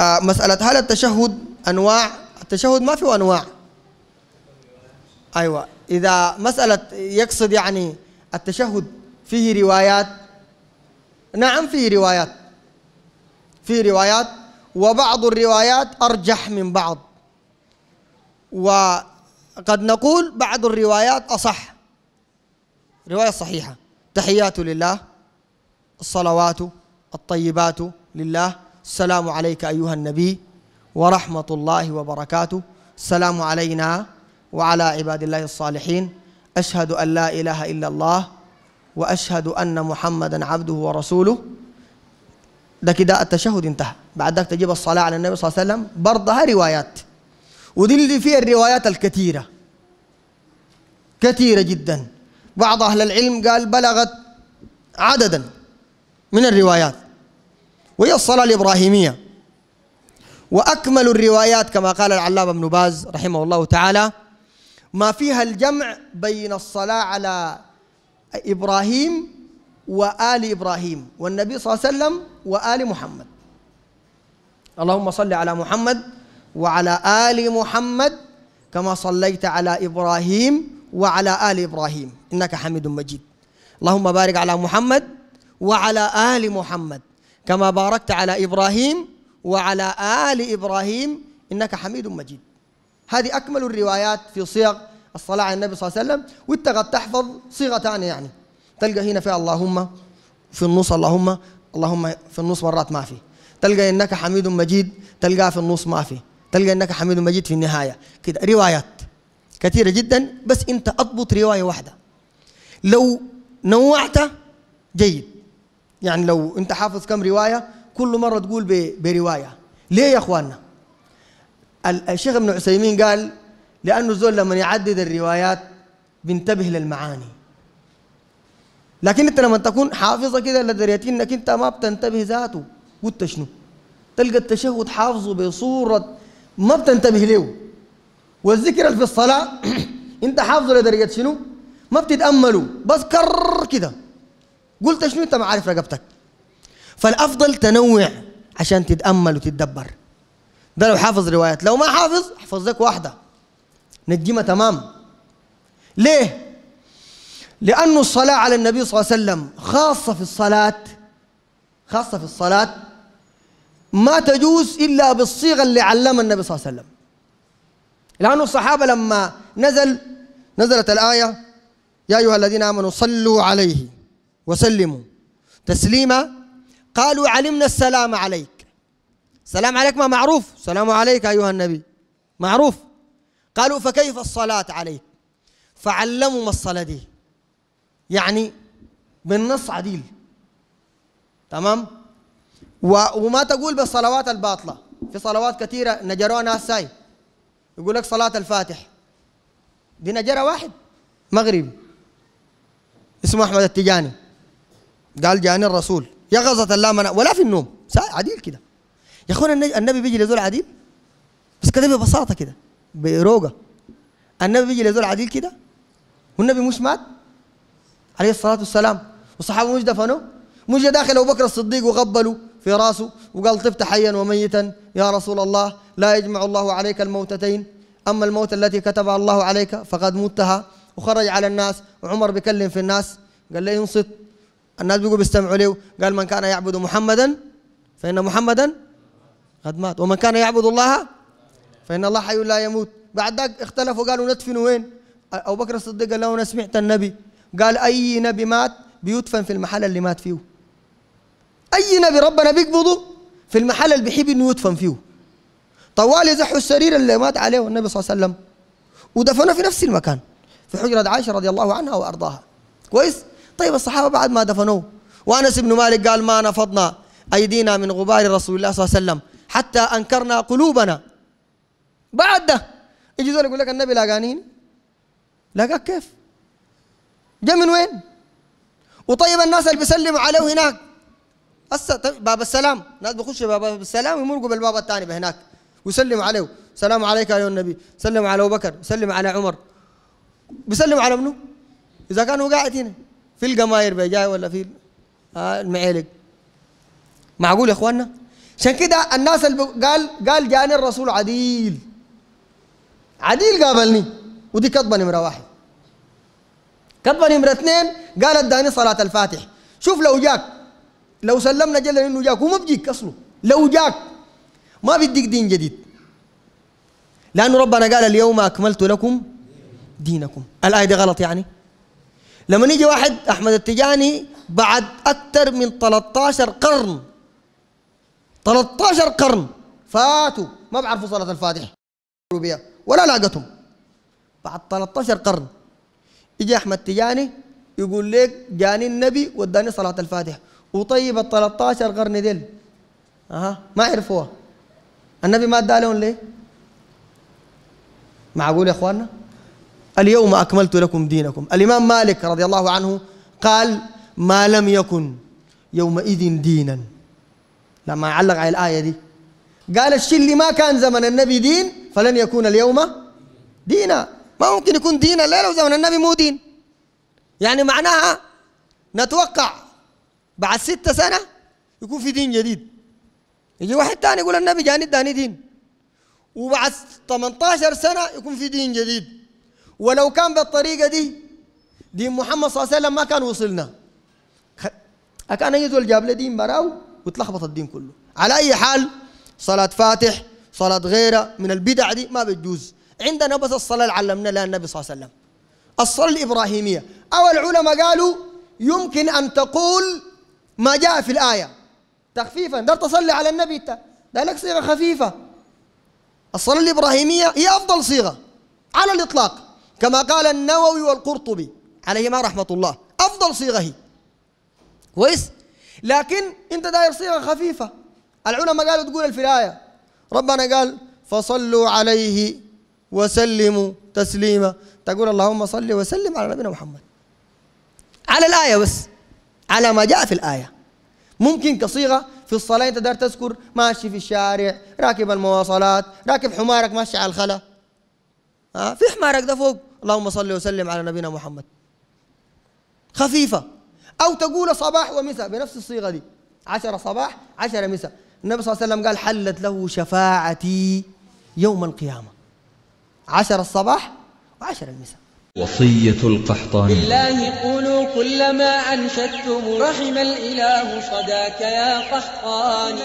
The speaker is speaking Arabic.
آه، مسألة هل التشهد أنواع التشهد ما فيه أنواع أيوة إذا مسألة يقصد يعني التشهد فيه روايات نعم فيه روايات فيه روايات وبعض الروايات أرجح من بعض وقد نقول بعض الروايات أصح رواية صحيحة تحيات لله الصلوات الطيبات لله السلام عليك أيها النبي ورحمة الله وبركاته السلام علينا وعلى عباد الله الصالحين أشهد أن لا إله إلا الله وأشهد أن محمدا عبده ورسوله ده كده التشهد انتهى بعد ذلك تجيب الصلاة على النبي صلى الله عليه وسلم برضها روايات ودي اللي فيها الروايات الكثيرة كثيرة جدا بعض أهل العلم قال بلغت عددا من الروايات وهي الصلاة الإبراهيمية وأكمل الروايات كما قال العلامة ابن باز رحمه الله تعالى ما فيها الجمع بين الصلاة على إبراهيم وآل إبراهيم والنبي صلى الله عليه وسلم وآل محمد اللهم صل على محمد وعلى آل محمد كما صليت على إبراهيم وعلى آل إبراهيم إنك حميد مجيد اللهم بارك على محمد وعلى آل محمد كما باركت على إبراهيم وعلى آل إبراهيم إنك حميد مجيد هذه أكمل الروايات في صيغ الصلاة على النبي صلى الله عليه وسلم وانت قد تحفظ صيغة ثانية يعني تلقى هنا في اللهم في النص اللهم اللهم في النص مرات ما في تلقى إنك حميد مجيد تلقى في النص ما في تلقى إنك حميد مجيد في النهاية كده روايات كثيرة جدا بس أنت أضبط رواية واحدة لو نوعت جيد يعني لو انت حافظ كم روايه كل مره تقول بروايه ليه يا اخواننا الشيخ ابن عثيمين قال لانه زول لما يعدد الروايات بينتبه للمعاني لكن انت لما تكون حافظه كده لدرجه انك انت ما بتنتبه ذاته قلت شنو تلقى التشهد حافظه بصوره ما بتنتبه له والذكر في الصلاه انت حافظه لدرجه شنو ما بتتامله بس كر كده قلت شنو انت ما عارف رقبتك فالافضل تنوع عشان تتامل وتتدبر ده لو حافظ روايات لو ما حافظ احفظ لك واحده نجمها تمام ليه لأن الصلاة على النبي صلى الله عليه وسلم خاصة في الصلاة خاصة في الصلاة ما تجوز إلا بالصيغة اللي علمها النبي صلى الله عليه وسلم لأن الصحابة لما نزل نزلت الآية يا أيها الذين آمنوا صلوا عليه وسلموا تسليما قالوا علمنا السلام عليك السلام عليك ما معروف السلام عليك أيها النبي معروف قالوا فكيف الصلاة عليك فعلموا ما الصلاة دي يعني بالنص عديل تمام وما تقول بالصلوات الباطلة في صلوات كثيرة نجروها ناس ساي يقول لك صلاة الفاتح دي نجرة واحد مغربي اسمه أحمد التجاني قال جاني الرسول يقظة لا منا ولا في النوم عديل كده يا اخوان النبي بيجي لزول عديل بس كده ببساطه كده بروقه النبي بيجي لزول عديل كده والنبي مش مات عليه الصلاه والسلام والصحابه مش دفنوه مش داخل ابو بكر الصديق وغبلوا في راسه وقال طفت حيا وميتا يا رسول الله لا يجمع الله عليك الموتتين اما الموت التي كتبها الله عليك فقد متها وخرج على الناس وعمر بيكلم في الناس قال له انصت الناس بيقولوا بيستمعوا له قال من كان يعبد محمدا فإن محمدا قد مات ومن كان يعبد الله فإن الله حي لا يموت بعد ذاك اختلفوا قالوا ندفن وين أبو بكر الصديق قال له أنا سمعت النبي قال أي نبي مات بيدفن في المحل اللي مات فيه أي نبي ربنا بيقبضه في المحل اللي بيحب إنه يدفن فيه طوال يزحوا السرير اللي مات عليه النبي صلى الله عليه وسلم ودفنه في نفس المكان في حجرة عائشة رضي الله عنها وأرضاها كويس طيب الصحابة بعد ما دفنوه وأنس بن مالك قال ما نفضنا أيدينا من غبار رسول الله صلى الله عليه وسلم حتى أنكرنا قلوبنا بعد ده يجي يقول لك النبي لاقانين لاقاك كيف جا من وين وطيب الناس اللي بيسلموا عليه هناك هسه طيب، باب السلام الناس بيخشوا باب السلام ويمرقوا بالباب الثاني بهناك ويسلموا عليه سلام عليك يا النبي سلم على ابو بكر سلم على عمر بيسلم على منو اذا كان هو قاعد هنا في القماير بجاي ولا في آه، المعالج معقول يا اخواننا عشان كده الناس اللي قال قال جاني الرسول عديل عديل قابلني ودي كتبه نمره واحد كتبه نمره اثنين قال اداني صلاه الفاتح شوف لو جاك لو سلمنا جل انه جاك وما بيجيك اصله لو جاك ما بيديك دين جديد لانه ربنا قال اليوم اكملت لكم دينكم الايه دي غلط يعني لما يجي واحد احمد التجاني بعد اكثر من 13 قرن 13 قرن فاتوا ما بعرفوا صلاه الفاتح ولا لاقتهم بعد 13 قرن يجي احمد تجاني يقول لك جاني النبي وداني صلاه الفاتح وطيب ال 13 قرن ديل اها ما عرفوها النبي ما ادى لهم ليه؟ معقول يا اخواننا؟ اليوم أكملت لكم دينكم الإمام مالك رضي الله عنه قال ما لم يكن يومئذ دينا لما علق على الآية دي قال الشيء اللي ما كان زمن النبي دين فلن يكون اليوم دينا ما ممكن يكون دينا الا لو زمن النبي مو دين يعني معناها نتوقع بعد ستة سنة يكون في دين جديد يجي واحد تاني يقول النبي جاني داني دين وبعد 18 سنة يكون في دين جديد ولو كان بالطريقه دي دين محمد صلى الله عليه وسلم ما كان وصلنا اي يزول جاب دين براو وتلخبط الدين كله على اي حال صلاه فاتح صلاه غيره من البدع دي ما بتجوز عندنا بس الصلاه اللي علمنا لها النبي صلى الله عليه وسلم الصلاه الابراهيميه او العلماء قالوا يمكن ان تقول ما جاء في الايه تخفيفا ده تصلي على النبي انت ده لك صيغه خفيفه الصلاه الابراهيميه هي افضل صيغه على الاطلاق كما قال النووي والقرطبي عليهما رحمة الله أفضل صيغة هي كويس لكن أنت داير صيغة خفيفة العلماء قالوا تقول الفلاية ربنا قال فصلوا عليه وسلموا تسليما تقول اللهم صل وسلم على نبينا محمد على الآية بس على ما جاء في الآية ممكن كصيغة في الصلاة أنت دار تذكر ماشي في الشارع راكب المواصلات راكب حمارك ماشي على الخلا ها في حمارك ده فوق اللهم صل وسلم على نبينا محمد خفيفة أو تقول صباح ومساء بنفس الصيغة دي عشرة صباح عشرة مساء النبي صلى الله عليه وسلم قال حلت له شفاعتي يوم القيامة عشرة الصباح وعشرة المساء وصية القحطاني بالله قولوا كلما أنشدتم رحم الإله صداك يا قحطاني